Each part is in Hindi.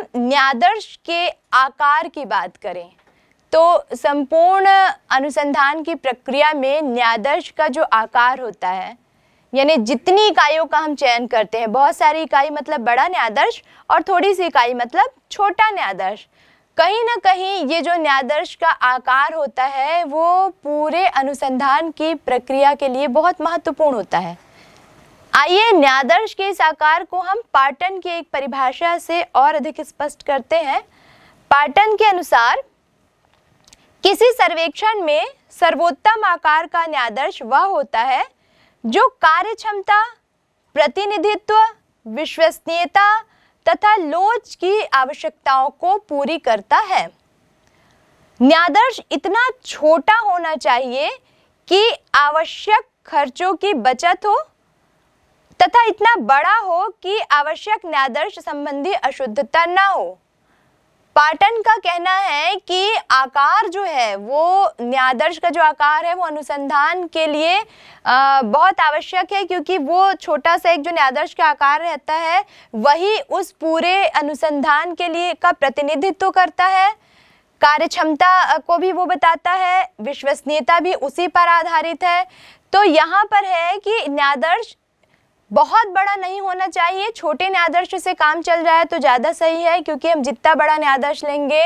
हम न्यादर्श के आकार की बात करें तो संपूर्ण अनुसंधान की प्रक्रिया में न्यादर्श का जो आकार होता है यानी जितनी इकाइयों का हम चयन करते हैं बहुत सारी इकाई मतलब बड़ा न्यादर्श और थोड़ी सी इकाई मतलब छोटा न्यादर्श कहीं ना कहीं ये जो न्यादर्श का आकार होता है वो पूरे अनुसंधान की प्रक्रिया के लिए बहुत महत्वपूर्ण होता है आइए न्यादर्श के इस आकार को हम पाटन की एक परिभाषा से और अधिक स्पष्ट करते हैं पाटन के अनुसार किसी सर्वेक्षण में सर्वोत्तम आकार का न्यादर्श वह होता है जो कार्य क्षमता प्रतिनिधित्व विश्वसनीयता तथा लोच की आवश्यकताओं को पूरी करता है न्यादर्श इतना छोटा होना चाहिए कि आवश्यक खर्चों की बचत हो तथा इतना बड़ा हो कि आवश्यक न्यादर्श संबंधी अशुद्धता ना हो पाटन का कहना है कि आकार जो है वो न्यादर्श का जो आकार है वो अनुसंधान के लिए आ, बहुत आवश्यक है क्योंकि वो छोटा सा एक जो न्यादर्श का आकार रहता है वही उस पूरे अनुसंधान के लिए का प्रतिनिधित्व करता है कार्य क्षमता को भी वो बताता है विश्वसनीयता भी उसी पर आधारित है तो यहाँ पर है कि न्यादर्श बहुत बड़ा नहीं होना चाहिए छोटे न्यायादर्श से काम चल रहा है तो ज़्यादा सही है क्योंकि हम जितना बड़ा न्यायादर्श लेंगे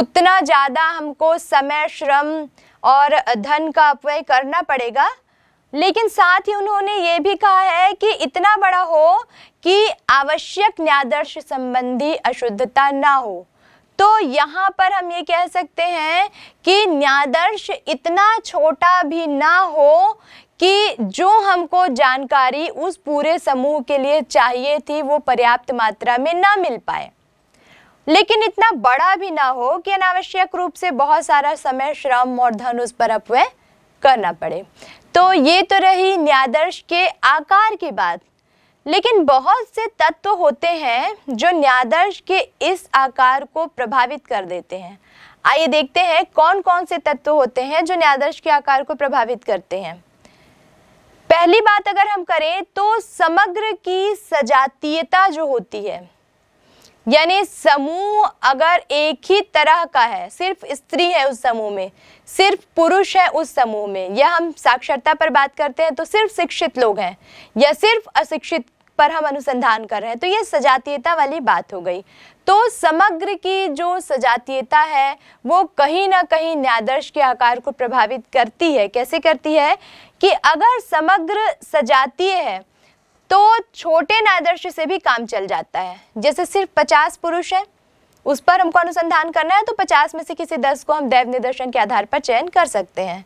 उतना ज़्यादा हमको समय श्रम और धन का अपव्यय करना पड़ेगा लेकिन साथ ही उन्होंने ये भी कहा है कि इतना बड़ा हो कि आवश्यक न्यायादर्श संबंधी अशुद्धता ना हो तो यहाँ पर हम ये कह सकते हैं कि न्यायादर्श इतना छोटा भी ना हो कि जो हमको जानकारी उस पूरे समूह के लिए चाहिए थी वो पर्याप्त मात्रा में ना मिल पाए लेकिन इतना बड़ा भी ना हो कि अनावश्यक रूप से बहुत सारा समय श्रम और धन उस पर अपव्य करना पड़े तो ये तो रही न्यादर्श के आकार की बात लेकिन बहुत से तत्व होते हैं जो न्यादर्श के इस आकार को प्रभावित कर देते हैं आइए देखते हैं कौन कौन से तत्व होते हैं जो न्यादर्श के आकार को प्रभावित करते हैं पहली बात अगर हम करें तो समग्र की सजातीयता जो होती है यानी समूह अगर एक ही तरह का है सिर्फ स्त्री है उस समूह में सिर्फ पुरुष है उस समूह में या हम साक्षरता पर बात करते हैं तो सिर्फ शिक्षित लोग हैं या सिर्फ अशिक्षित पर हम अनुसंधान कर रहे हैं तो ये सजातीयता वाली बात हो गई तो समग्र की जो सजातीयता है वो कहीं ना कहीं न्यादर्श के आकार को प्रभावित करती है कैसे करती है कि अगर समग्र सजातीय है तो छोटे नादर्श से भी काम चल जाता है जैसे सिर्फ पचास पुरुष हैं उस पर हमको अनुसंधान करना है तो पचास में से किसी दस को हम देव निदर्शन के आधार पर चयन कर सकते हैं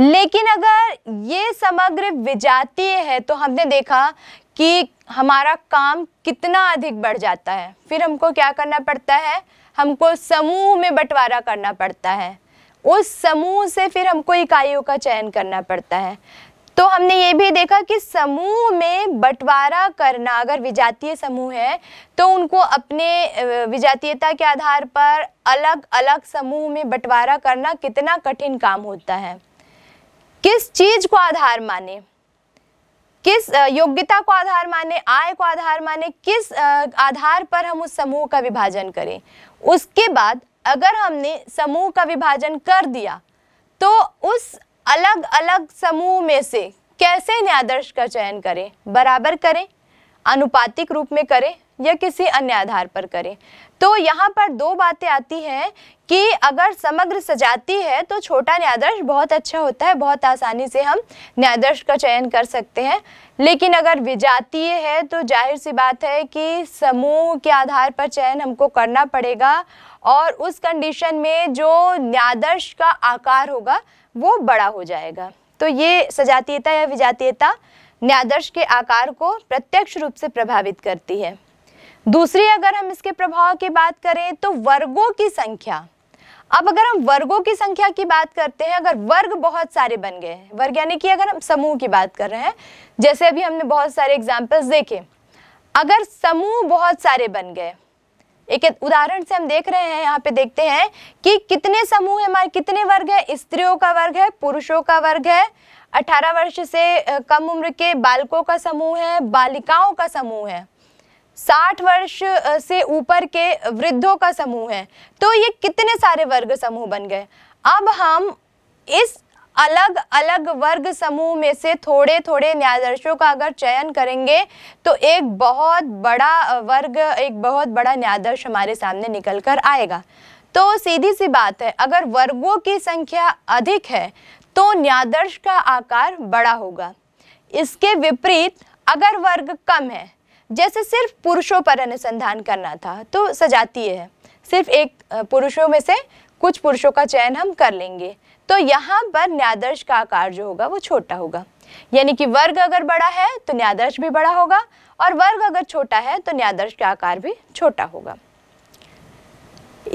लेकिन अगर ये समग्र विजातीय है तो हमने देखा कि हमारा काम कितना अधिक बढ़ जाता है फिर हमको क्या करना पड़ता है हमको समूह में बंटवारा करना पड़ता है उस समूह से फिर हमको इकाइयों का चयन करना पड़ता है तो हमने ये भी देखा कि समूह में बंटवारा करना अगर विजातीय समूह है तो उनको अपने विजातीयता के आधार पर अलग अलग समूह में बंटवारा करना कितना कठिन काम होता है किस चीज़ को आधार माने किस योग्यता को आधार माने आय को आधार माने किस आधार पर हम उस समूह का विभाजन करें उसके बाद अगर हमने समूह का विभाजन कर दिया तो उस अलग अलग समूह में से कैसे न्यायदर्श का चयन करें बराबर करें अनुपातिक रूप में करें या किसी अन्य आधार पर करें तो यहाँ पर दो बातें आती हैं कि अगर समग्र सजाती है तो छोटा न्यायदर्श बहुत अच्छा होता है बहुत आसानी से हम न्यायदर्श का चयन कर सकते हैं लेकिन अगर विजातीय है तो जाहिर सी बात है कि समूह के आधार पर चयन हमको करना पड़ेगा और उस कंडीशन में जो न्यादर्श का आकार होगा वो बड़ा हो जाएगा तो ये सजातीयता या विजातीयता न्यादर्श के आकार को प्रत्यक्ष रूप से प्रभावित करती है दूसरी अगर हम इसके प्रभाव की बात करें तो वर्गों की संख्या अब अगर हम वर्गों की संख्या की बात करते हैं अगर वर्ग बहुत सारे बन गए हैं वर्ग यानी कि अगर हम समूह की बात कर रहे हैं जैसे अभी हमने बहुत सारे एग्जाम्पल्स देखे अगर समूह बहुत सारे बन गए एक उदाहरण से हम देख रहे हैं यहाँ पे देखते हैं कि कितने समूह है हमारे कितने वर्ग है स्त्रियों का वर्ग है पुरुषों का वर्ग है 18 वर्ष से कम उम्र के बालकों का समूह है बालिकाओं का समूह है 60 वर्ष से ऊपर के वृद्धों का समूह है तो ये कितने सारे वर्ग समूह बन गए अब हम इस अलग अलग वर्ग समूह में से थोड़े थोड़े न्यायाधीशों का अगर चयन करेंगे तो एक बहुत बड़ा वर्ग एक बहुत बड़ा न्यायाधीश हमारे सामने निकल कर आएगा तो सीधी सी बात है अगर वर्गों की संख्या अधिक है तो न्यायाधीश का आकार बड़ा होगा इसके विपरीत अगर वर्ग कम है जैसे सिर्फ पुरुषों पर अनुसंधान करना था तो सजातीय है सिर्फ एक पुरुषों में से कुछ पुरुषों का चयन हम कर लेंगे तो यहाँ पर न्यादर्श का आकार जो होगा वो छोटा होगा यानी कि वर्ग अगर बड़ा है तो न्यादर्श भी बड़ा होगा और वर्ग अगर छोटा है तो न्यादर्श का आकार भी छोटा होगा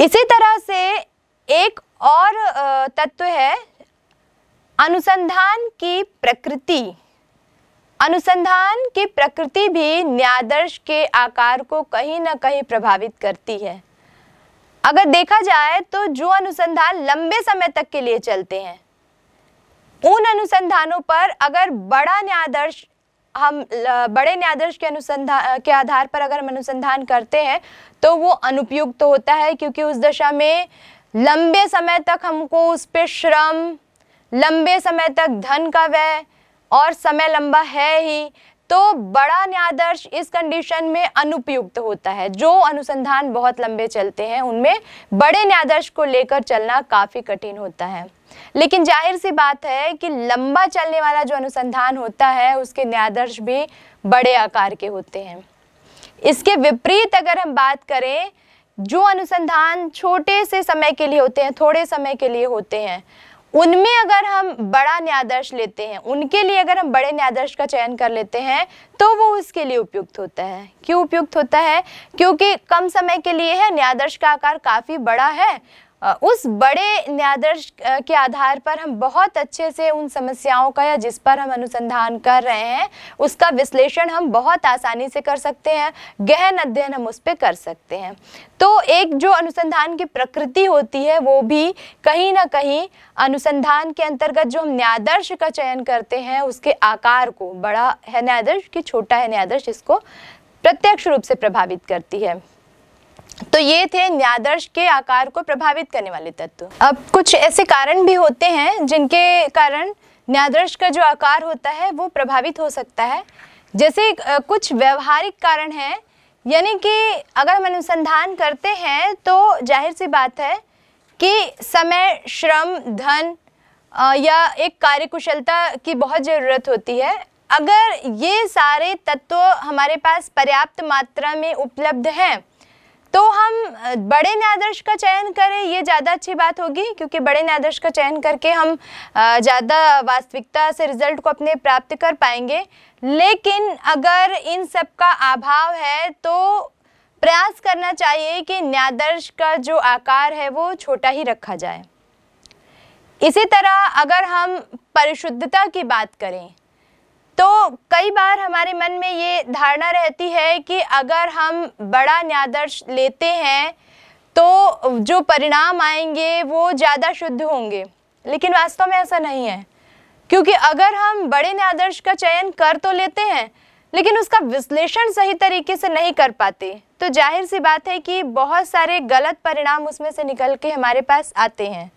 इसी तरह से एक और तत्व है अनुसंधान की प्रकृति अनुसंधान की प्रकृति भी न्यादर्श के आकार को कहीं ना कहीं प्रभावित करती है अगर देखा जाए तो जो अनुसंधान लंबे समय तक के लिए चलते हैं उन अनुसंधानों पर अगर बड़ा न्यायदर्श हम बड़े न्यायदर्श के अनुसंधान के आधार पर अगर हम अनुसंधान करते हैं तो वो अनुपयुक्त तो होता है क्योंकि उस दशा में लंबे समय तक हमको उस पर श्रम लंबे समय तक धन का व्यय और समय लंबा है ही तो बड़ा न्यायदर्श इस कंडीशन में अनुपयुक्त होता है जो अनुसंधान बहुत लंबे चलते हैं उनमें बड़े न्यायदर्श को लेकर चलना काफ़ी कठिन होता है लेकिन जाहिर सी बात है कि लंबा चलने वाला जो अनुसंधान होता है उसके न्यायदर्श भी बड़े आकार के होते हैं इसके विपरीत अगर हम बात करें जो अनुसंधान छोटे से समय के लिए होते हैं थोड़े समय के लिए होते हैं उनमें अगर हम बड़ा न्यायदर्श लेते हैं उनके लिए अगर हम बड़े न्यायदर्श का चयन कर लेते हैं तो वो उसके लिए उपयुक्त होता है क्यों उपयुक्त होता है क्योंकि कम समय के लिए है न्यायदर्श का आकार काफ़ी बड़ा है उस बड़े न्यायदर्श के आधार पर हम बहुत अच्छे से उन समस्याओं का या जिस पर हम अनुसंधान कर रहे हैं उसका विश्लेषण हम बहुत आसानी से कर सकते हैं गहन अध्ययन हम उस पर कर सकते हैं तो एक जो अनुसंधान की प्रकृति होती है वो भी कहीं ना कहीं अनुसंधान के अंतर्गत जो हम न्यायदर्श का चयन करते हैं उसके आकार को बड़ा है न्यायदर्श कि छोटा है न्यायदर्श इसको प्रत्यक्ष रूप से प्रभावित करती है तो ये थे न्यादर्श के आकार को प्रभावित करने वाले तत्व अब कुछ ऐसे कारण भी होते हैं जिनके कारण न्यादर्श का जो आकार होता है वो प्रभावित हो सकता है जैसे कुछ व्यवहारिक कारण हैं यानी कि अगर हम अनुसंधान करते हैं तो जाहिर सी बात है कि समय श्रम धन या एक कार्यकुशलता की बहुत ज़रूरत होती है अगर ये सारे तत्व हमारे पास पर्याप्त मात्रा में उपलब्ध हैं तो हम बड़े न्यायाधीश का चयन करें ये ज़्यादा अच्छी बात होगी क्योंकि बड़े न्यायाधीश का चयन करके हम ज़्यादा वास्तविकता से रिजल्ट को अपने प्राप्त कर पाएंगे लेकिन अगर इन सब का अभाव है तो प्रयास करना चाहिए कि न्यायाधीश का जो आकार है वो छोटा ही रखा जाए इसी तरह अगर हम परिशुद्धता की बात करें तो कई बार हमारे मन में ये धारणा रहती है कि अगर हम बड़ा न्यादर्श लेते हैं तो जो परिणाम आएंगे वो ज़्यादा शुद्ध होंगे लेकिन वास्तव में ऐसा नहीं है क्योंकि अगर हम बड़े न्यादर्श का चयन कर तो लेते हैं लेकिन उसका विश्लेषण सही तरीके से नहीं कर पाते तो जाहिर सी बात है कि बहुत सारे गलत परिणाम उसमें से निकल के हमारे पास आते हैं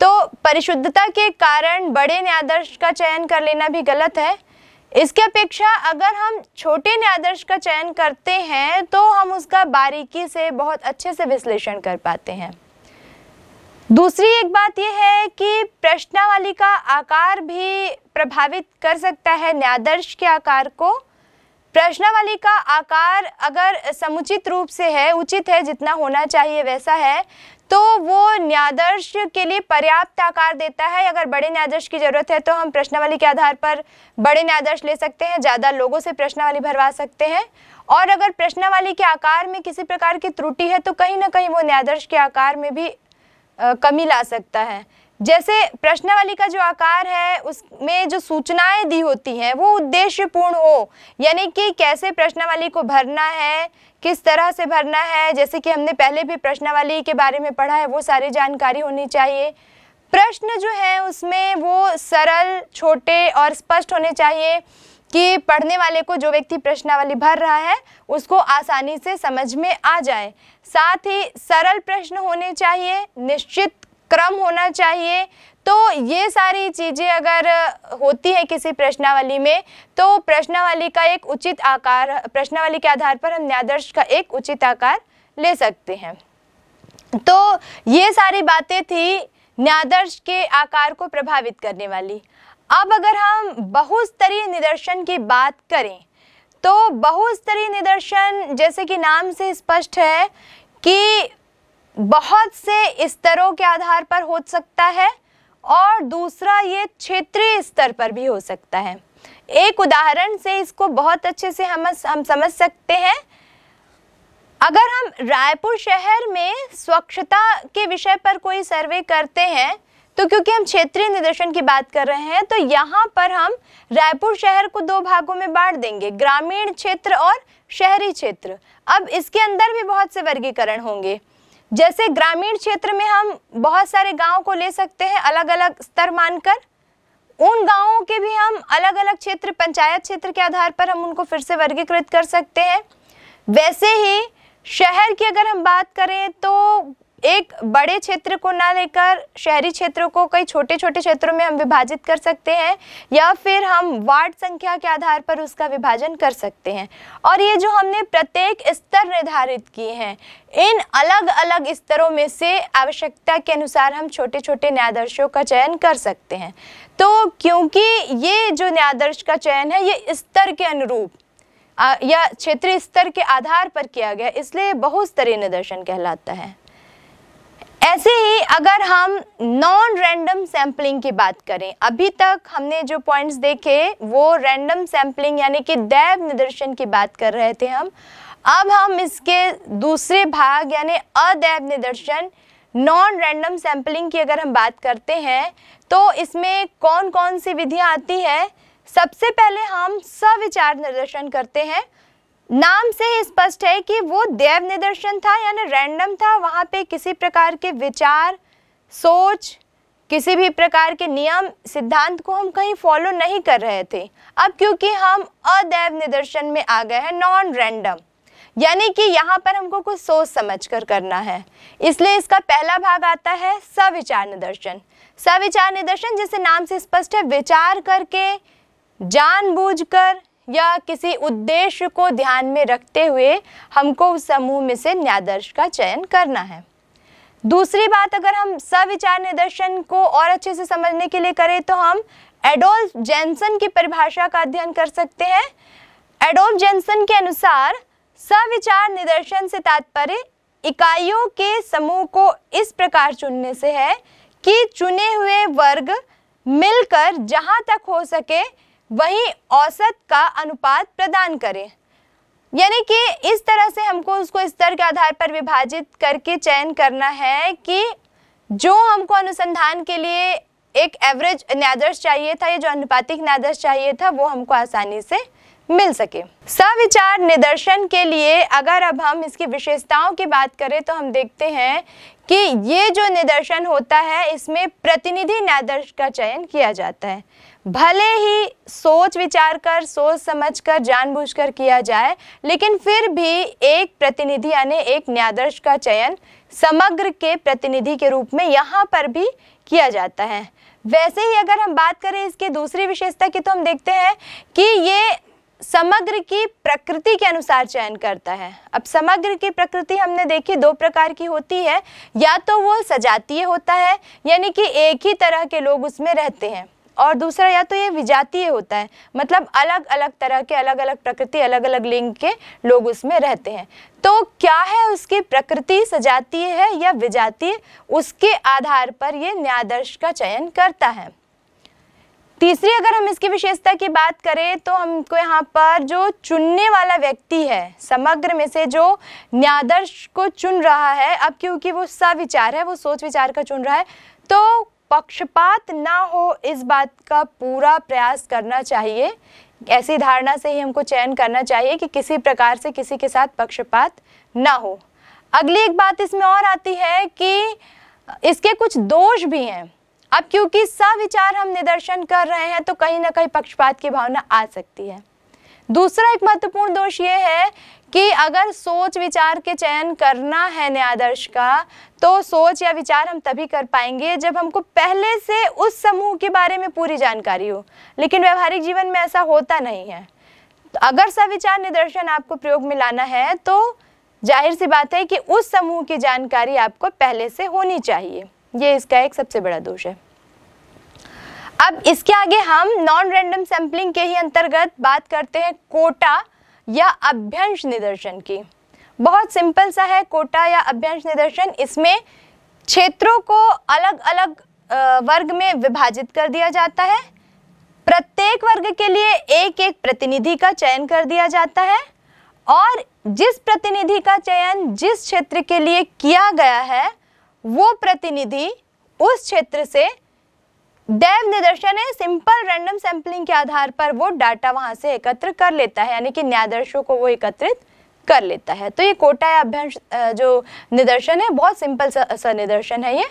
तो परिशुद्धता के कारण बड़े न्यादर्श का चयन कर लेना भी गलत है इसके अपेक्षा अगर हम छोटे न्यायदर्श का चयन करते हैं तो हम उसका बारीकी से बहुत अच्छे से विश्लेषण कर पाते हैं दूसरी एक बात यह है कि प्रश्नावली का आकार भी प्रभावित कर सकता है न्यायदर्श के आकार को प्रश्नावली का आकार अगर समुचित रूप से है उचित है जितना होना चाहिए वैसा है तो वो न्यायदर्श के लिए पर्याप्त आकार देता है अगर बड़े न्यायाधीश की ज़रूरत है तो हम प्रश्नावली के आधार पर बड़े न्यायाधीश ले सकते हैं ज़्यादा लोगों से प्रश्नावली भरवा सकते हैं और अगर प्रश्नावली के आकार में किसी प्रकार की त्रुटि है तो कहीं ना कहीं वो न्यायाधीश के आकार में भी आ, कमी ला सकता है जैसे प्रश्नवाली का जो आकार है उसमें जो सूचनाएं दी होती हैं वो उद्देश्यपूर्ण हो यानी कि कैसे प्रश्नवाली को भरना है किस तरह से भरना है जैसे कि हमने पहले भी प्रश्नवाली के बारे में पढ़ा है वो सारी जानकारी होनी चाहिए प्रश्न जो है उसमें वो सरल छोटे और स्पष्ट होने चाहिए कि पढ़ने वाले को जो व्यक्ति प्रश्नावली भर रहा है उसको आसानी से समझ में आ जाए साथ ही सरल प्रश्न होने चाहिए निश्चित क्रम होना चाहिए तो ये सारी चीज़ें अगर होती है किसी प्रश्नावली में तो प्रश्नावली का एक उचित आकार प्रश्नावली के आधार पर हम न्यायादर्श का एक उचित आकार ले सकते हैं तो ये सारी बातें थी न्यायदर्श के आकार को प्रभावित करने वाली अब अगर हम बहुस्तरीय निदर्शन की बात करें तो बहुस्तरीय निदर्शन जैसे कि नाम से स्पष्ट है कि बहुत से स्तरों के आधार पर हो सकता है और दूसरा ये क्षेत्रीय स्तर पर भी हो सकता है एक उदाहरण से इसको बहुत अच्छे से हम हम समझ सकते हैं अगर हम रायपुर शहर में स्वच्छता के विषय पर कोई सर्वे करते हैं तो क्योंकि हम क्षेत्रीय निदर्शन की बात कर रहे हैं तो यहाँ पर हम रायपुर शहर को दो भागों में बांट देंगे ग्रामीण क्षेत्र और शहरी क्षेत्र अब इसके अंदर भी बहुत से वर्गीकरण होंगे जैसे ग्रामीण क्षेत्र में हम बहुत सारे गाँव को ले सकते हैं अलग अलग स्तर मानकर उन गाँवों के भी हम अलग अलग क्षेत्र पंचायत क्षेत्र के आधार पर हम उनको फिर से वर्गीकृत कर सकते हैं वैसे ही शहर की अगर हम बात करें तो एक बड़े क्षेत्र को ना लेकर शहरी क्षेत्रों को कई छोटे छोटे क्षेत्रों में हम विभाजित कर सकते हैं या फिर हम वार्ड संख्या के आधार पर उसका विभाजन कर सकते हैं और ये जो हमने प्रत्येक स्तर निर्धारित किए हैं इन अलग अलग स्तरों में से आवश्यकता के अनुसार हम छोटे छोटे न्यायादर्शों का चयन कर सकते हैं तो क्योंकि ये जो न्यायादर्श का चयन है ये स्तर के अनुरूप या क्षेत्रीय स्तर के आधार पर किया गया इसलिए बहुस्तरीय निदर्शन कहलाता है ऐसे ही अगर हम नॉन रैंडम सैम्पलिंग की बात करें अभी तक हमने जो पॉइंट्स देखे वो रैंडम सैम्पलिंग यानी कि दैव निदर्शन की बात कर रहे थे हम अब हम इसके दूसरे भाग यानी अदैव निदर्शन नॉन रैंडम सैम्पलिंग की अगर हम बात करते हैं तो इसमें कौन कौन सी विधियाँ आती हैं सबसे पहले हम सविचार निदर्शन करते हैं नाम से ही स्पष्ट है कि वो देव निदर्शन था यानी रैंडम था वहाँ पे किसी प्रकार के विचार सोच किसी भी प्रकार के नियम सिद्धांत को हम कहीं फॉलो नहीं कर रहे थे अब क्योंकि हम अदैव निदर्शन में आ गए हैं नॉन रैंडम यानी कि यहाँ पर हमको कुछ सोच समझ कर करना है इसलिए इसका पहला भाग आता है सविचार निदर्शन सविचार निदर्शन जिसे नाम से स्पष्ट है विचार करके जानबूझकर या किसी उद्देश्य को ध्यान में रखते हुए हमको उस समूह में से न्यादर्श का चयन करना है दूसरी बात अगर हम सविचार निदर्शन को और अच्छे से समझने के लिए करें तो हम एडोल्फ जेंसन की परिभाषा का अध्ययन कर सकते हैं एडोल्फ जेंसन के अनुसार सविचार निदर्शन से तात्पर्य इकाइयों के समूह को इस प्रकार चुनने से है कि चुने हुए वर्ग मिलकर जहाँ तक हो सके वही औसत का अनुपात प्रदान करें यानी कि इस तरह से हमको उसको स्तर के आधार पर विभाजित करके चयन करना है कि जो हमको अनुसंधान के लिए एक एवरेज न्यादर्श चाहिए था या जो अनुपातिक न्यादर्श चाहिए था वो हमको आसानी से मिल सके सविचार निदर्शन के लिए अगर अब हम इसकी विशेषताओं की बात करें तो हम देखते हैं कि ये जो निदर्शन होता है इसमें प्रतिनिधि न्यादर्श का चयन किया जाता है भले ही सोच विचार कर सोच समझ कर जानबूझकर किया जाए लेकिन फिर भी एक प्रतिनिधि यानी एक न्यायाधीश का चयन समग्र के प्रतिनिधि के रूप में यहाँ पर भी किया जाता है वैसे ही अगर हम बात करें इसके दूसरी विशेषता की तो हम देखते हैं कि ये समग्र की प्रकृति के अनुसार चयन करता है अब समग्र की प्रकृति हमने देखी दो प्रकार की होती है या तो वो सजातीय होता है यानी कि एक ही तरह के लोग उसमें रहते हैं और दूसरा या तो ये विजातीय होता है मतलब अलग अलग तरह के अलग अलग प्रकृति अलग अलग लिंग के लोग उसमें रहते हैं तो क्या है उसकी प्रकृति सजातीय है या विजातीय उसके आधार पर ये न्यायदर्श का चयन करता है तीसरी अगर हम इसकी विशेषता की बात करें तो हमको यहाँ पर जो चुनने वाला व्यक्ति है समग्र में से जो न्यायाधर्श को चुन रहा है अब क्योंकि वो सविचार है वो सोच विचार का चुन रहा है तो पक्षपात ना हो इस बात का पूरा प्रयास करना चाहिए ऐसी धारणा से ही हमको चयन करना चाहिए कि किसी प्रकार से किसी के साथ पक्षपात ना हो अगली एक बात इसमें और आती है कि इसके कुछ दोष भी हैं अब क्योंकि विचार हम निदर्शन कर रहे हैं तो कहीं ना कहीं पक्षपात की भावना आ सकती है दूसरा एक महत्वपूर्ण दोष ये है कि अगर सोच विचार के चयन करना है न्यायाधीश का तो सोच या विचार हम तभी कर पाएंगे जब हमको पहले से उस समूह के बारे में पूरी जानकारी हो लेकिन व्यवहारिक जीवन में ऐसा होता नहीं है तो अगर सविचार निदर्शन आपको प्रयोग में लाना है तो जाहिर सी बात है कि उस समूह की जानकारी आपको पहले से होनी चाहिए ये इसका एक सबसे बड़ा दोष है अब इसके आगे हम नॉन रैंडम सैम्पलिंग के ही अंतर्गत बात करते हैं कोटा या अभ्यंश निदर्शन की बहुत सिंपल सा है कोटा या अभ्यंश निदर्शन इसमें क्षेत्रों को अलग अलग वर्ग में विभाजित कर दिया जाता है प्रत्येक वर्ग के लिए एक एक प्रतिनिधि का चयन कर दिया जाता है और जिस प्रतिनिधि का चयन जिस क्षेत्र के लिए किया गया है वो प्रतिनिधि उस क्षेत्र से देव निदर्शन है सिंपल रैंडम सैम्पलिंग के आधार पर वो डाटा वहाँ से एकत्र कर लेता है यानी कि न्यायदर्शों को वो एकत्रित कर लेता है तो ये कोटा या अभ्यंश जो निदर्शन है बहुत सिंपल सा, सा निदर्शन है ये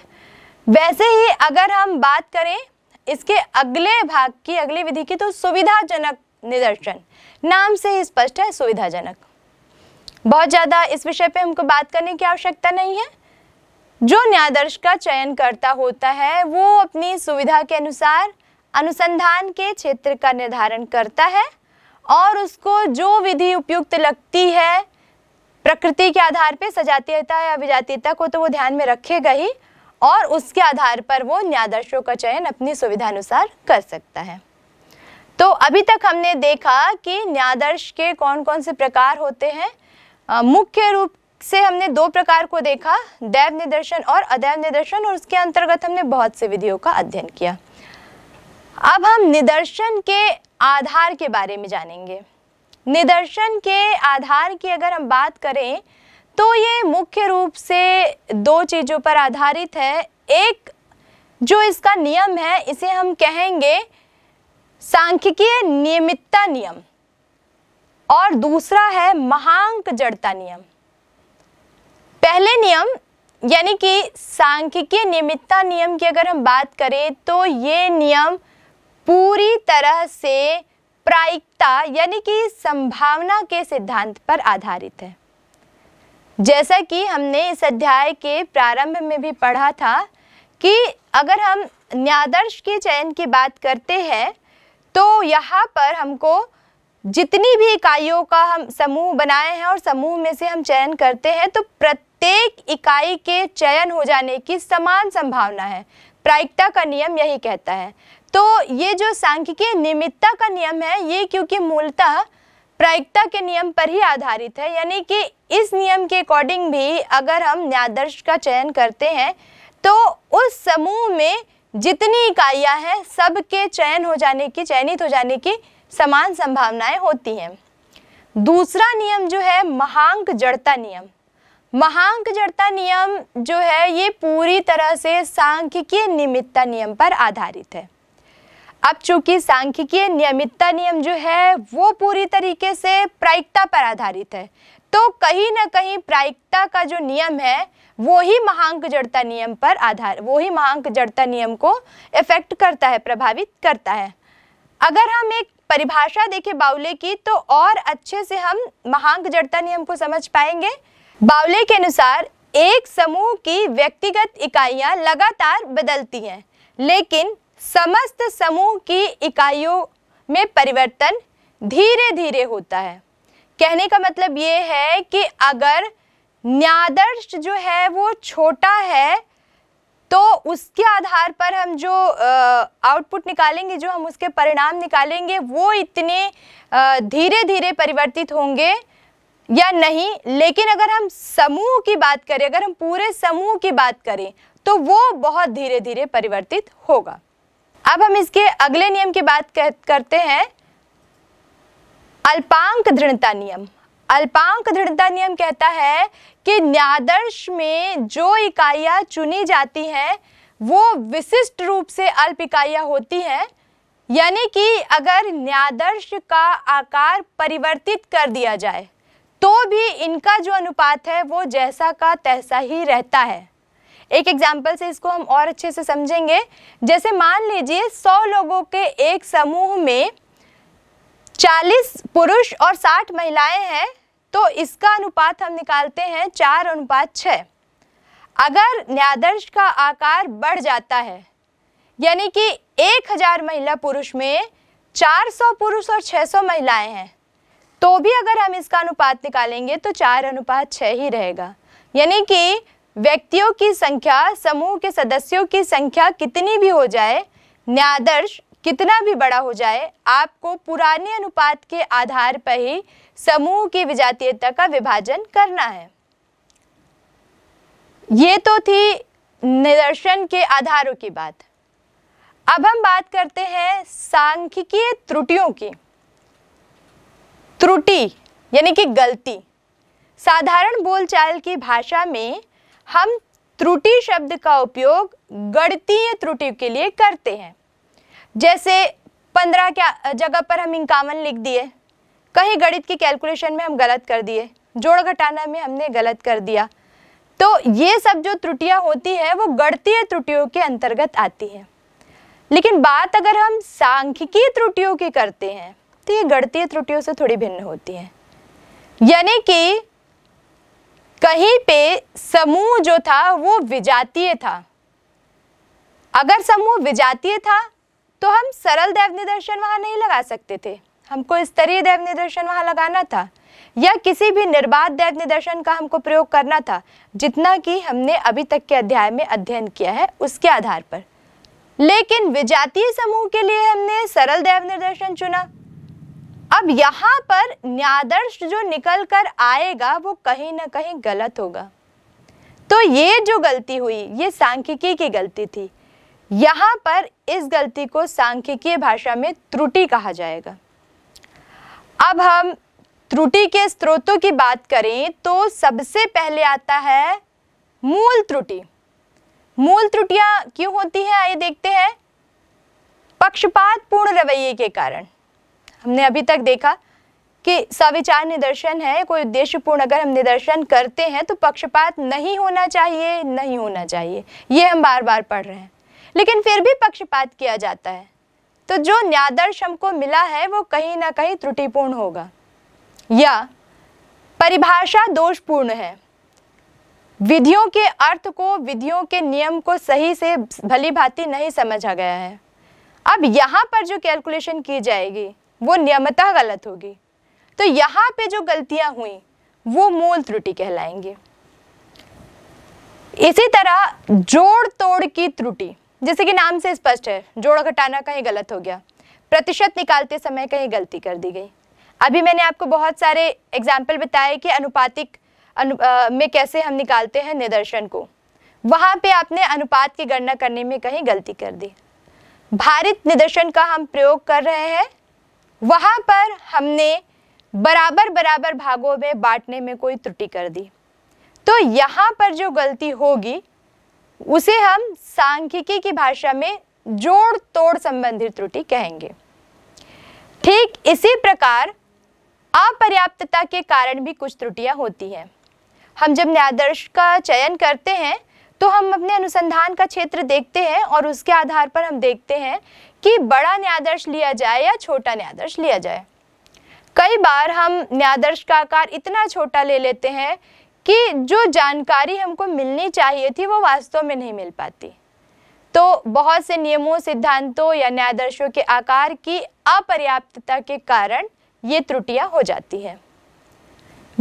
वैसे ही अगर हम बात करें इसके अगले भाग की अगली विधि की तो सुविधाजनक निदर्शन नाम से ही स्पष्ट है सुविधाजनक बहुत ज़्यादा इस विषय पे हमको बात करने की आवश्यकता नहीं है जो न्यायाधीश का चयन करता होता है वो अपनी सुविधा के अनुसार अनुसंधान के क्षेत्र का निर्धारण करता है और उसको जो विधि उपयुक्त लगती है प्रकृति के आधार पर सजातीयता या विजातीयता को तो वो ध्यान में रखेगा ही और उसके आधार पर वो न्यायाधीशों का चयन अपनी सुविधा अनुसार कर सकता है तो अभी तक हमने देखा कि न्यायाधीश के कौन कौन से प्रकार होते हैं मुख्य रूप से हमने दो प्रकार को देखा दैव निदर्शन और अदैव निदर्शन और उसके अंतर्गत हमने बहुत से विधियों का अध्ययन किया अब हम निदर्शन के आधार के बारे में जानेंगे निदर्शन के आधार की अगर हम बात करें तो ये मुख्य रूप से दो चीज़ों पर आधारित है एक जो इसका नियम है इसे हम कहेंगे सांख्यिकीय नियमितता नियम और दूसरा है महांक जड़ता नियम पहले नियम यानी कि सांख्यिकीय नियमितता नियम की अगर हम बात करें तो ये नियम पूरी तरह से प्रायिकता यानी कि संभावना के सिद्धांत पर आधारित है जैसा कि हमने इस अध्याय के प्रारंभ में भी पढ़ा था कि अगर हम न्यादर्श के चयन की बात करते हैं तो यहाँ पर हमको जितनी भी इकाइयों का हम समूह बनाए हैं और समूह में से हम चयन करते हैं तो प्रत प्रत्येक इकाई के चयन हो जाने की समान संभावना है प्रायिकता का नियम यही कहता है तो ये जो सांख्यिकीय निमित्ता का नियम है ये क्योंकि मूलतः प्रायिकता के नियम पर ही आधारित है यानी कि इस नियम के अकॉर्डिंग भी अगर हम न्यादर्श का चयन करते हैं तो उस समूह में जितनी इकाइयाँ हैं सब के चयन हो जाने की चयनित हो जाने की समान संभावनाएं होती हैं दूसरा नियम जो है महांक जड़ता नियम महांक जड़ता नियम जो है ये पूरी तरह से सांख्यिकीय नियमितता नियम पर आधारित है अब चूंकि सांख्यिकीय नियमितता नियम जो है वो पूरी तरीके से प्रायिकता पर आधारित है तो कहीं ना कहीं प्रायिकता का जो नियम है वो ही महांक जड़ता नियम पर आधार वो ही महांक जड़ता नियम को इफेक्ट करता है प्रभावित करता है अगर हम एक परिभाषा देखें बाउले की तो और अच्छे से हम महांक जड़ता नियम को समझ पाएंगे बावले के अनुसार एक समूह की व्यक्तिगत इकाइयां लगातार बदलती हैं लेकिन समस्त समूह की इकाइयों में परिवर्तन धीरे धीरे होता है कहने का मतलब ये है कि अगर न्यादर्श जो है वो छोटा है तो उसके आधार पर हम जो आउटपुट निकालेंगे जो हम उसके परिणाम निकालेंगे वो इतने धीरे धीरे परिवर्तित होंगे या नहीं लेकिन अगर हम समूह की बात करें अगर हम पूरे समूह की बात करें तो वो बहुत धीरे धीरे परिवर्तित होगा अब हम इसके अगले नियम की बात करते हैं अल्पांक दृढ़ता नियम अल्पांक दृढ़ता नियम कहता है कि न्यादर्श में जो इकाइयाँ चुनी जाती हैं वो विशिष्ट रूप से अल्प इकाइयाँ होती हैं यानी कि अगर न्यादर्श का आकार परिवर्तित कर दिया जाए तो भी इनका जो अनुपात है वो जैसा का तैसा ही रहता है एक एग्जाम्पल से इसको हम और अच्छे से समझेंगे जैसे मान लीजिए 100 लोगों के एक समूह में 40 पुरुष और 60 महिलाएं हैं तो इसका अनुपात हम निकालते हैं चार अनुपात छः अगर न्यादर्श का आकार बढ़ जाता है यानी कि 1000 महिला पुरुष में 400 पुरुष और 600 महिलाएं हैं तो भी अगर हम इसका अनुपात निकालेंगे तो चार अनुपात छः ही रहेगा यानी कि व्यक्तियों की संख्या समूह के सदस्यों की संख्या कितनी भी हो जाए न्यादर्श कितना भी बड़ा हो जाए आपको पुराने अनुपात के आधार पर ही समूह की विजातीयता का विभाजन करना है ये तो थी निदर्शन के आधारों की बात अब हम बात करते हैं सांख्यिकीय त्रुटियों की त्रुटि यानी कि गलती साधारण बोलचाल की भाषा में हम त्रुटि शब्द का उपयोग गणतीय त्रुटि के लिए करते हैं जैसे पंद्रह के जगह पर हम इंकावन लिख दिए कहीं गणित की कैलकुलेशन में हम गलत कर दिए जोड़ घटाना में हमने गलत कर दिया तो ये सब जो त्रुटियां होती है वो गणतीय त्रुटियों के अंतर्गत आती हैं लेकिन बात अगर हम सांख्यिकीय त्रुटियों की करते हैं तो ये गणतीय त्रुटियों से थोड़ी भिन्न होती है यानी कि कहीं पे समूह जो था वो विजातीय था अगर समूह विजातीय था तो हम सरल दैव निदर्शन वहां नहीं लगा सकते थे हमको स्तरीय देव निदर्शन वहां लगाना था या किसी भी निर्बाध दैव निदर्शन का हमको प्रयोग करना था जितना कि हमने अभी तक के अध्याय में अध्ययन किया है उसके आधार पर लेकिन विजातीय समूह के लिए हमने सरल दैव निर्देशन चुना अब यहाँ पर न्यादर्श जो निकल कर आएगा वो कहीं ना कहीं गलत होगा तो ये जो गलती हुई ये सांख्यिकी की गलती थी यहाँ पर इस गलती को सांख्यिकीय भाषा में त्रुटि कहा जाएगा अब हम त्रुटि के स्रोतों की बात करें तो सबसे पहले आता है मूल त्रुटि मूल त्रुटियां क्यों होती हैं आइए देखते हैं पक्षपातपूर्ण रवैये के कारण हमने अभी तक देखा कि सविचार निदर्शन है कोई उद्देश्यपूर्ण अगर हम निदर्शन करते हैं तो पक्षपात नहीं होना चाहिए नहीं होना चाहिए ये हम बार बार पढ़ रहे हैं लेकिन फिर भी पक्षपात किया जाता है तो जो न्यादर्श हमको मिला है वो कहीं ना कहीं त्रुटिपूर्ण होगा या परिभाषा दोषपूर्ण है विधियों के अर्थ को विधियों के नियम को सही से भली भांति नहीं समझा गया है अब यहाँ पर जो कैलकुलेशन की जाएगी वो नियमता गलत होगी तो यहाँ पे जो गलतियाँ हुई वो मूल त्रुटि कहलाएंगे इसी तरह जोड़ तोड़ की त्रुटि जैसे कि नाम से स्पष्ट है जोड़ घटाना कहीं गलत हो गया प्रतिशत निकालते समय कहीं गलती कर दी गई अभी मैंने आपको बहुत सारे एग्जाम्पल बताए कि अनुपातिक अनु, आ, में कैसे हम निकालते हैं निदर्शन को वहाँ पे आपने अनुपात की गणना करने में कहीं गलती कर दी भारित निदर्शन का हम प्रयोग कर रहे हैं वहाँ पर हमने बराबर बराबर भागों में बांटने में कोई त्रुटि कर दी तो यहाँ पर जो गलती होगी उसे हम सांख्यिकी की भाषा में जोड़ तोड़ संबंधित त्रुटि कहेंगे ठीक इसी प्रकार अपर्याप्तता के कारण भी कुछ त्रुटियां होती हैं हम जब न्यायदर्श का चयन करते हैं तो हम अपने अनुसंधान का क्षेत्र देखते हैं और उसके आधार पर हम देखते हैं कि बड़ा न्यायदर्श लिया जाए या छोटा न्यायदर्श लिया जाए कई बार हम न्यायदर्श का आकार इतना छोटा ले लेते हैं कि जो जानकारी हमको मिलनी चाहिए थी वो वास्तव में नहीं मिल पाती तो बहुत से नियमों सिद्धांतों या न्यायदर्शों के आकार की अपर्याप्तता के कारण ये त्रुटियां हो जाती हैं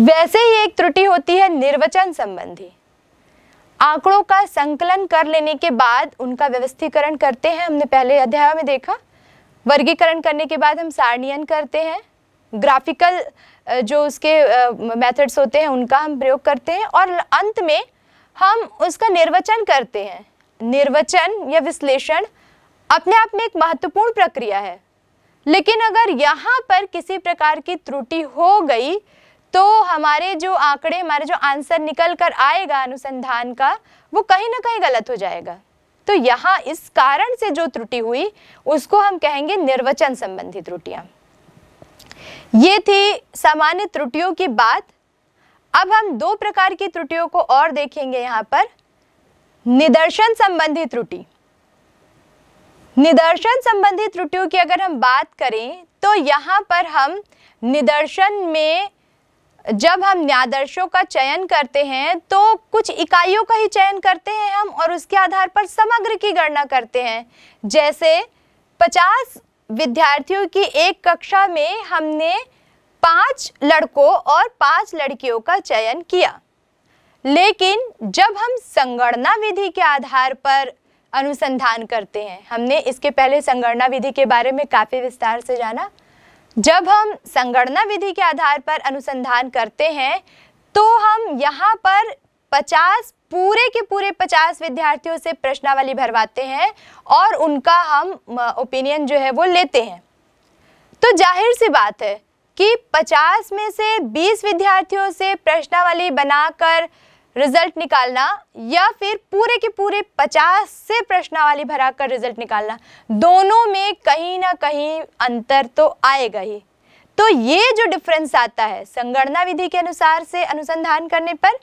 वैसे ही एक त्रुटि होती है निर्वचन संबंधी आंकड़ों का संकलन कर लेने के बाद उनका व्यवस्थीकरण करते हैं हमने पहले अध्याय में देखा वर्गीकरण करने के बाद हम सारणियन करते हैं ग्राफिकल जो उसके मेथड्स होते हैं उनका हम प्रयोग करते हैं और अंत में हम उसका निर्वचन करते हैं निर्वचन या विश्लेषण अपने आप में एक महत्वपूर्ण प्रक्रिया है लेकिन अगर यहाँ पर किसी प्रकार की त्रुटि हो गई तो हमारे जो आंकड़े हमारे जो आंसर निकल कर आएगा अनुसंधान का वो कहीं ना कहीं गलत हो जाएगा तो यहाँ इस कारण से जो त्रुटि हुई उसको हम कहेंगे निर्वचन संबंधी त्रुटियाँ ये थी सामान्य त्रुटियों की बात अब हम दो प्रकार की त्रुटियों को और देखेंगे यहाँ पर निदर्शन संबंधी त्रुटि निदर्शन संबंधी त्रुटियों की अगर हम बात करें तो यहाँ पर हम निदर्शन में जब हम न्यायदर्शों का चयन करते हैं तो कुछ इकाइयों का ही चयन करते हैं हम और उसके आधार पर समग्र की गणना करते हैं जैसे 50 विद्यार्थियों की एक कक्षा में हमने पांच लड़कों और पांच लड़कियों का चयन किया लेकिन जब हम संगणना विधि के आधार पर अनुसंधान करते हैं हमने इसके पहले संगणना विधि के बारे में काफ़ी विस्तार से जाना जब हम संगणना विधि के आधार पर अनुसंधान करते हैं तो हम यहाँ पर 50 पूरे के पूरे 50 विद्यार्थियों से प्रश्नावली भरवाते हैं और उनका हम ओपिनियन जो है वो लेते हैं तो जाहिर सी बात है कि 50 में से 20 विद्यार्थियों से प्रश्नावली बनाकर रिजल्ट निकालना या फिर पूरे के पूरे पचास से प्रश्नावली भरा कर रिजल्ट निकालना दोनों में कहीं ना कहीं अंतर तो आएगा ही तो ये जो डिफरेंस आता है संगणना विधि के अनुसार से अनुसंधान करने पर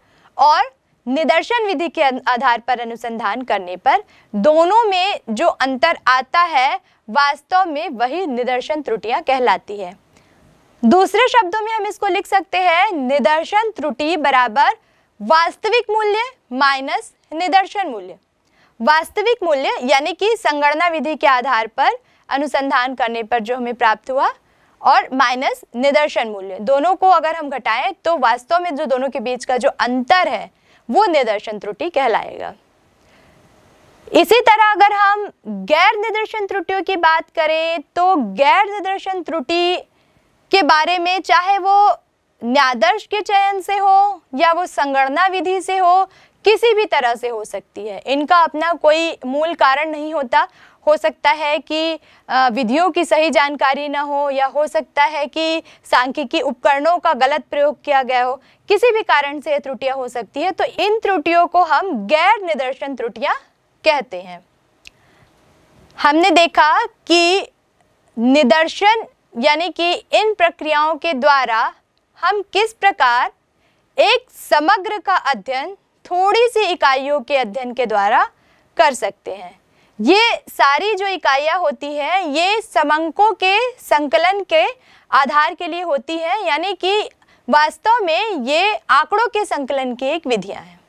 और निदर्शन विधि के आधार पर अनुसंधान करने पर दोनों में जो अंतर आता है वास्तव में वही निदर्शन त्रुटियां कहलाती है दूसरे शब्दों में हम इसको लिख सकते हैं निदर्शन त्रुटि बराबर वास्तविक मूल्य माइनस निदर्शन मूल्य वास्तविक मूल्य यानी कि संगणना विधि के आधार पर अनुसंधान करने पर जो हमें प्राप्त हुआ और माइनस निदर्शन मूल्य दोनों को अगर हम घटाएं तो वास्तव में जो दोनों के बीच का जो अंतर है वो निदर्शन त्रुटि कहलाएगा इसी तरह अगर हम गैर निदर्शन त्रुटियों की बात करें तो गैर निदर्शन त्रुटि के बारे में चाहे वो न्यादर्श के चयन से हो या वो संगणना विधि से हो किसी भी तरह से हो सकती है इनका अपना कोई मूल कारण नहीं होता हो सकता है कि विधियों की सही जानकारी ना हो या हो सकता है कि सांख्यिकी उपकरणों का गलत प्रयोग किया गया हो किसी भी कारण से त्रुटियां हो सकती है तो इन त्रुटियों को हम गैर निदर्शन त्रुटियां कहते हैं हमने देखा कि निदर्शन यानी कि इन प्रक्रियाओं के द्वारा हम किस प्रकार एक समग्र का अध्ययन थोड़ी सी इकाइयों के अध्ययन के द्वारा कर सकते हैं ये सारी जो इकाइयाँ होती हैं ये समंकों के संकलन के आधार के लिए होती हैं यानी कि वास्तव में ये आंकड़ों के संकलन की एक विधियाँ हैं